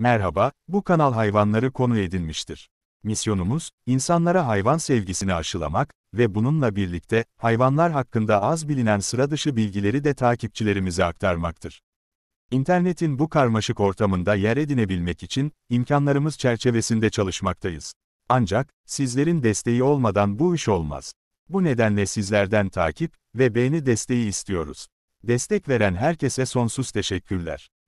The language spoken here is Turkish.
Merhaba, bu kanal hayvanları konu edinmiştir. Misyonumuz, insanlara hayvan sevgisini aşılamak ve bununla birlikte hayvanlar hakkında az bilinen sıra dışı bilgileri de takipçilerimize aktarmaktır. İnternetin bu karmaşık ortamında yer edinebilmek için imkanlarımız çerçevesinde çalışmaktayız. Ancak sizlerin desteği olmadan bu iş olmaz. Bu nedenle sizlerden takip ve beğeni desteği istiyoruz. Destek veren herkese sonsuz teşekkürler.